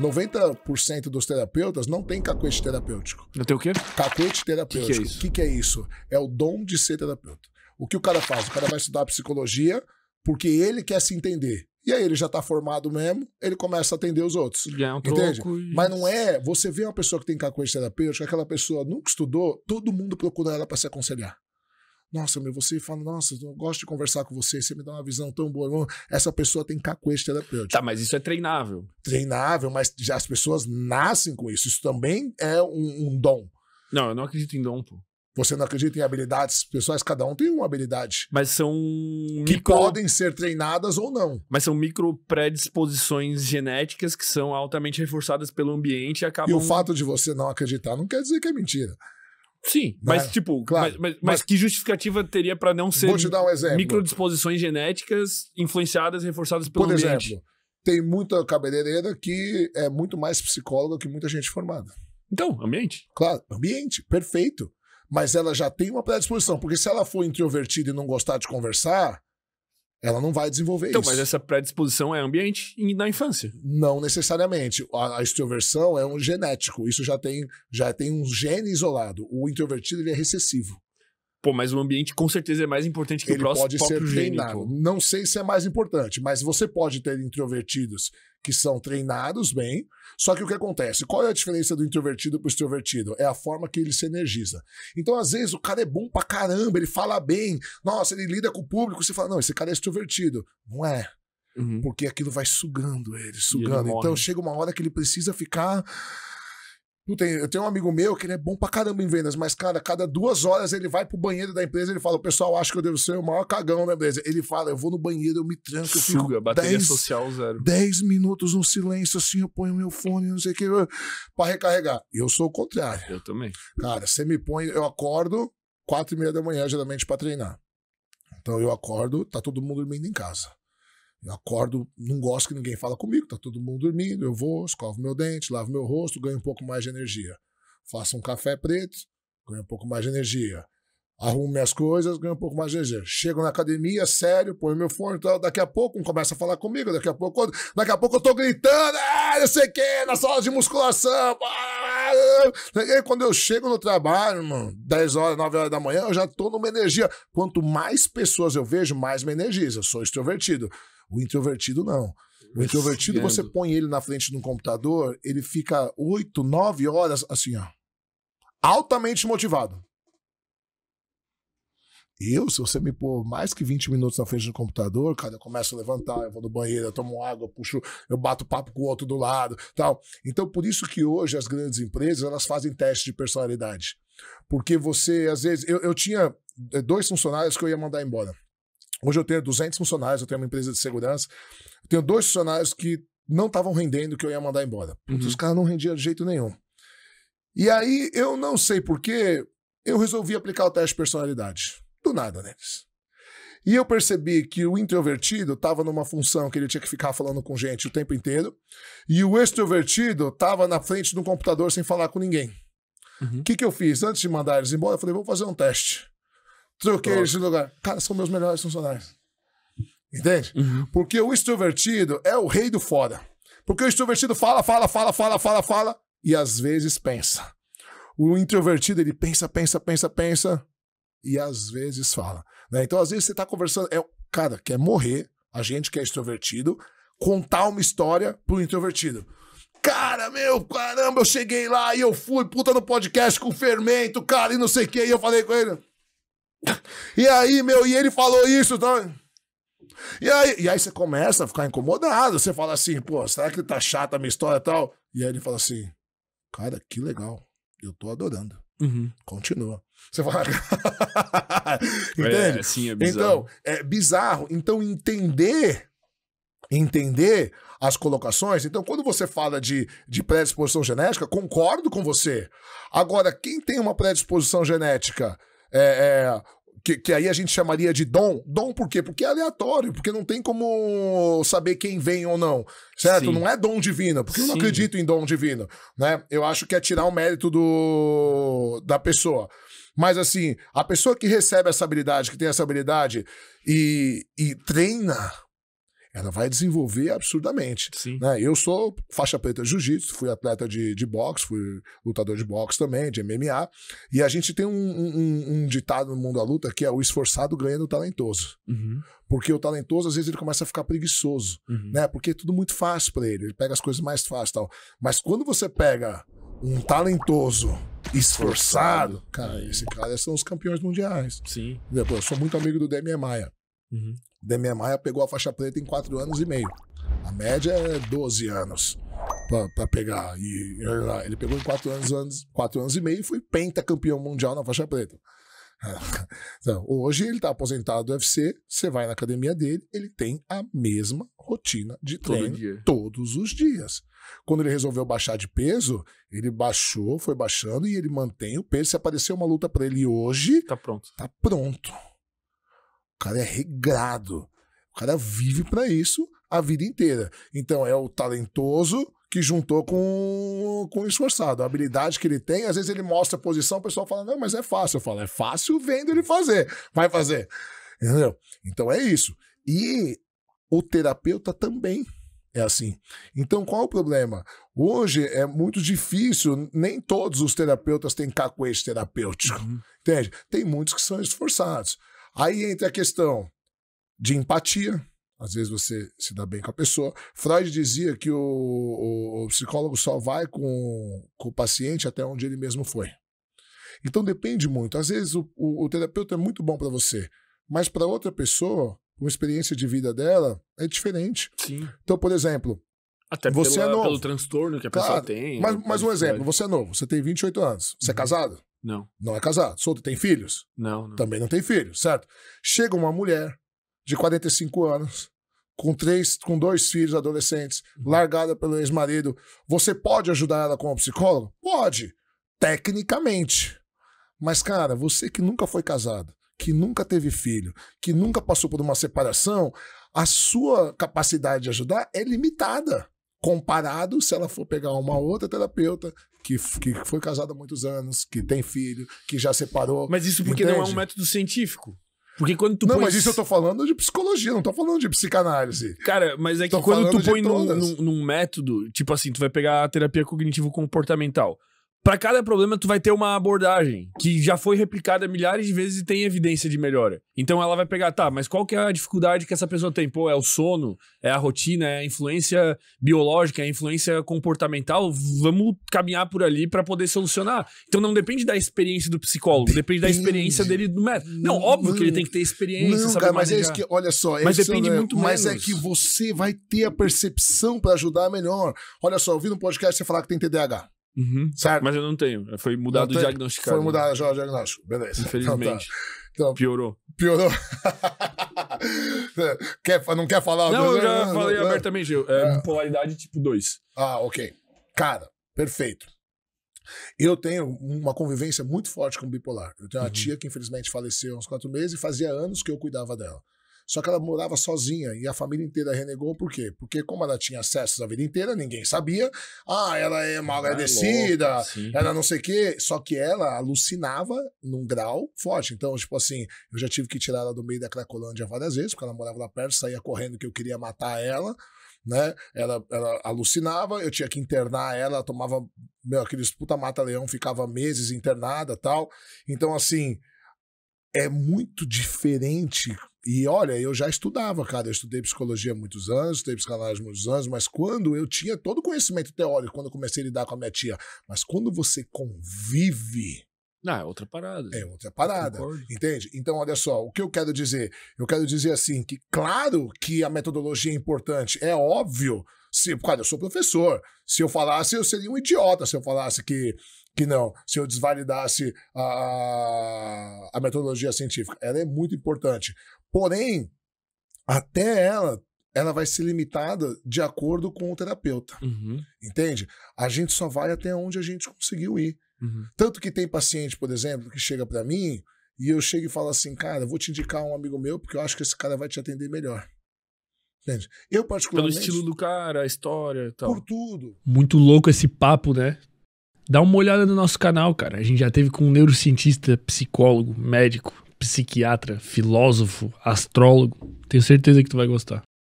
90% dos terapeutas não tem cacuete terapêutico. Não tem o quê? Cacuete terapêutico. O que, que, é isso? que, que é isso? É o dom de ser terapeuta. O que o cara faz? O cara vai estudar psicologia porque ele quer se entender. E aí ele já tá formado mesmo, ele começa a atender os outros. É um entende? E... Mas não é, você vê uma pessoa que tem cacoete terapêutico, aquela pessoa nunca estudou, todo mundo procura ela para se aconselhar. Nossa, meu, você fala, nossa, eu gosto de conversar com você, você me dá uma visão tão boa. Essa pessoa tem cacuete terapêutico. Tá, mas isso é treinável. Treinável, mas já as pessoas nascem com isso. Isso também é um, um dom. Não, eu não acredito em dom, pô. Você não acredita em habilidades pessoais? Cada um tem uma habilidade. Mas são. Que micro... podem ser treinadas ou não. Mas são micro predisposições genéticas que são altamente reforçadas pelo ambiente e acabam. E o fato de você não acreditar não quer dizer que é mentira. Sim, mas né? tipo, claro, mas, mas, mas, que justificativa teria para não ser te um microdisposições genéticas influenciadas, reforçadas pelo Por ambiente? exemplo, tem muita cabeleireira que é muito mais psicóloga que muita gente formada. Então, ambiente. Claro, ambiente, perfeito. Mas ela já tem uma predisposição, porque se ela for introvertida e não gostar de conversar, ela não vai desenvolver então, isso. Então, mas essa predisposição é ambiente na infância? Não necessariamente. A, a, extroversão é um genético. Isso já tem, já tem um gene isolado. O introvertido ele é recessivo. Pô, mas o ambiente com certeza é mais importante que ele o próximo pode ser treinado. Não sei se é mais importante, mas você pode ter introvertidos que são treinados bem. Só que o que acontece? Qual é a diferença do introvertido para o extrovertido? É a forma que ele se energiza. Então, às vezes, o cara é bom pra caramba, ele fala bem, nossa, ele lida com o público, você fala, não, esse cara é extrovertido. Não é. Uhum. Porque aquilo vai sugando ele, sugando. Ele então, chega uma hora que ele precisa ficar eu tenho um amigo meu que ele é bom pra caramba em vendas, mas, cara, cada duas horas ele vai pro banheiro da empresa ele fala: o pessoal acha que eu devo ser o maior cagão da empresa. Ele fala: eu vou no banheiro, eu me tranco, eu fico bateria dez, social zero. Dez minutos no silêncio, assim, eu ponho meu fone, não sei o que, pra recarregar. Eu sou o contrário. Eu também. Cara, você me põe, eu acordo quatro e meia da manhã, geralmente, pra treinar. Então eu acordo, tá todo mundo dormindo em casa. Eu acordo, não gosto que ninguém fala comigo, tá todo mundo dormindo, eu vou, escovo meu dente, lavo meu rosto, ganho um pouco mais de energia. Faço um café preto, ganho um pouco mais de energia. Arrumo minhas coisas, ganho um pouco mais de energia. Chego na academia, sério, ponho meu fone, então daqui a pouco um começa a falar comigo, daqui a pouco, daqui a pouco eu tô gritando, ah, não sei o que, na sala de musculação. e quando eu chego no trabalho, mano, 10 horas, 9 horas da manhã, eu já tô numa energia. Quanto mais pessoas eu vejo, mais me energiza. Eu sou extrovertido. O introvertido não. O introvertido, você põe ele na frente de um computador, ele fica oito, nove horas assim, ó. Altamente motivado. Eu, se você me pôr mais que 20 minutos na frente do computador, cara, eu começo a levantar, eu vou no banheiro, eu tomo água, eu puxo, eu bato papo com o outro do lado, tal. Então, por isso que hoje as grandes empresas, elas fazem teste de personalidade. Porque você, às vezes, eu, eu tinha eh, dois funcionários que eu ia mandar embora. Hoje eu tenho 200 funcionários, eu tenho uma empresa de segurança. Eu tenho dois funcionários que não estavam rendendo que eu ia mandar embora. Uhum. Os caras não rendiam de jeito nenhum. E aí, eu não sei porquê, eu resolvi aplicar o teste de personalidade. Do nada neles. E eu percebi que o introvertido estava numa função que ele tinha que ficar falando com gente o tempo inteiro, e o extrovertido estava na frente de um computador sem falar com ninguém. O uhum. que, que eu fiz? Antes de mandar eles embora, eu falei: vou fazer um teste troquei é esse de lugar. Cara, são meus melhores funcionários. Entende? Uhum. Porque o extrovertido é o rei do foda. Porque o extrovertido fala, fala, fala, fala, fala, fala e às vezes pensa. O introvertido, ele pensa, pensa, pensa, pensa e às vezes fala. Né? Então, às vezes você tá conversando, é, cara, quer morrer, a gente que é extrovertido, contar uma história pro introvertido. Cara, meu, caramba, eu cheguei lá e eu fui, puta, no podcast com fermento, cara, e não sei o que, e eu falei com ele. E aí, meu, e ele falou isso, tá? E aí, e aí você começa a ficar incomodado. Você fala assim, pô, será que tá chata a minha história e tal? E aí ele fala assim, cara, que legal. Eu tô adorando. Uhum. Continua. Você fala. É, entende? É, sim, é bizarro. Então, é bizarro. Então, entender. Entender as colocações. Então, quando você fala de, de predisposição genética, concordo com você. Agora, quem tem uma predisposição genética é, é, que, que, aí a gente chamaria de dom. Dom por quê? Porque é aleatório, porque não tem como saber quem vem ou não, certo? Sim. Não é dom divino, porque Sim. eu não acredito em dom divino, né? Eu acho que é tirar o mérito do, da pessoa. Mas assim, a pessoa que recebe essa habilidade, que tem essa habilidade e, e treina ela vai desenvolver absurdamente. Sim. Né? Eu sou faixa preta de jiu-jitsu, fui atleta de, de boxe, fui lutador de boxe também, de MMA. E a gente tem um, um, um ditado no mundo da luta que é o esforçado ganha do talentoso. Uhum. Porque o talentoso, às vezes, ele começa a ficar preguiçoso, uhum. né? Porque é tudo muito fácil para ele, ele pega as coisas mais fáceis tal. Mas quando você pega um talentoso esforçado, cara, uhum. esse cara são os campeões mundiais. Sim. Eu sou muito amigo do Demi Maia. Uhum. Demian Maia pegou a faixa preta em 4 anos e meio. A média é 12 anos para pegar. E ele pegou em 4 anos, anos, quatro anos e meio e foi pentacampeão mundial na faixa preta. Então, hoje ele está aposentado do UFC, você vai na academia dele, ele tem a mesma rotina de treino Todo todos os dias. Quando ele resolveu baixar de peso, ele baixou, foi baixando e ele mantém o peso. Se aparecer uma luta para ele hoje, tá pronto. Tá pronto. O cara é regrado. O cara vive para isso a vida inteira. Então é o talentoso que juntou com, com o esforçado. A habilidade que ele tem, às vezes ele mostra a posição, o pessoal fala, não, mas é fácil. Eu falo, é fácil vendo ele fazer. Vai fazer. Entendeu? Então é isso. E o terapeuta também é assim. Então, qual é o problema? Hoje é muito difícil, nem todos os terapeutas têm cacoete terapêutico. Uhum. Entende? Tem muitos que são esforçados. Aí entra a questão de empatia. Às vezes você se dá bem com a pessoa. Freud dizia que o, o, o psicólogo só vai com, com, o paciente até onde ele mesmo foi. Então depende muito. Às vezes o, o terapeuta é muito bom para você, mas para outra pessoa, uma experiência de vida dela é diferente. Sim. Então, por exemplo, até você é pela, é novo. pelo transtorno que a claro, pessoa tem. Mas, né, mas um exemplo, você é novo, você tem 28 anos, você é uhum. é casado? Não. Não é casado. Solteiro, tem filhos? Não, não. Também não tem filhos, certo? Chega uma mulher de 45 anos, com três, com dois filhos adolescentes, uhum. largada pelo ex-marido. Você pode ajudar ela como psicólogo? Pode, tecnicamente. Mas, cara, você que nunca foi casado, que nunca teve filho, que nunca passou por uma separação, a sua capacidade de ajudar é limitada comparado se ela for pegar uma outra terapeuta que, que foi casado há muitos anos, que tem filho, que já separou. Mas isso porque entende? não é um método científico. Porque quando tu Não, mas isso eu tô falando de psicologia, não tô falando de psicanálise. Cara, mas é que tô quando tu põe num, num, num, método, tipo assim, tu vai pegar a terapia cognitivo-comportamental para cada problema tu vai ter uma abordagem que já foi replicada milhares de vezes e tem evidência de melhora. Então ela vai pegar, tá, mas qual que é a dificuldade que essa pessoa tem? Pô, é o sono, é a rotina, é a influência biológica, é a influência comportamental. Vamos caminhar por ali para poder solucionar. Então não depende da experiência do psicólogo, depende, depende da experiência dele do médico. Não, não óbvio não, que ele tem que ter experiência, não, cara, mas é isso que, olha só, é mas depende é, mas é menos. é que você vai ter a percepção para ajudar melhor. Olha só, eu vi no podcast você falar que tem TDAH. Uhum. Certo? Mas eu não tenho. Foi mudado o diagnóstico. Foi mudado o diagnóstico, beleza. Infelizmente. Então, tá. então piorou. Piorou. quer, não quer falar? Não, eu já falei abertamente, Gil. É, ah. Bipolaridade tipo 2. Ah, ok. Cara, perfeito. Eu tenho uma convivência muito forte com bipolar. Eu tenho uma uhum. tia que infelizmente faleceu há uns quatro meses e fazia anos que eu cuidava dela. Só que ela morava sozinha e a família inteira renegou, por quê? Porque, como ela tinha acesso a vida inteira, ninguém sabia. Ah, ela é ah, mal agradecida, é ela não sei o quê. Só que ela alucinava num grau forte. Então, tipo assim, eu já tive que tirar ela do meio da Cracolândia várias vezes, porque ela morava lá perto, saía correndo que eu queria matar ela né? Ela, ela alucinava, eu tinha que internar ela, ela tomava, meu, aqueles puta mata-leão, ficava meses internada tal. Então, assim, é muito diferente e olha, eu já estudava, cara. Eu estudei psicologia há muitos anos, estudei psicanálise há muitos anos, mas quando eu tinha todo o conhecimento teórico, quando eu comecei a lidar com a minha tia, mas quando você convive ah, é outra parada. É outra parada. Entende? Então, olha só, o que eu quero dizer? Eu quero dizer assim: que claro que a metodologia é importante, é óbvio. Se, cara, eu sou professor. Se eu falasse, eu seria um idiota se eu falasse que, que não, se eu desvalidasse a, a metodologia científica. Ela é muito importante. Porém, até ela ela vai ser limitada de acordo com o terapeuta. Uhum. Entende? A gente só vai até onde a gente conseguiu ir. Uhum. Tanto que tem paciente, por exemplo, que chega para mim e eu chego e falo assim, cara, vou te indicar um amigo meu porque eu acho que esse cara vai te atender melhor. Entende? Eu particularmente... Pelo estilo do cara, a história e tal. Por tudo. Muito louco esse papo, né? Dá uma olhada no nosso canal, cara. A gente já teve com um neurocientista, psicólogo, médico, psiquiatra, filósofo, astrólogo. Tenho certeza que tu vai gostar.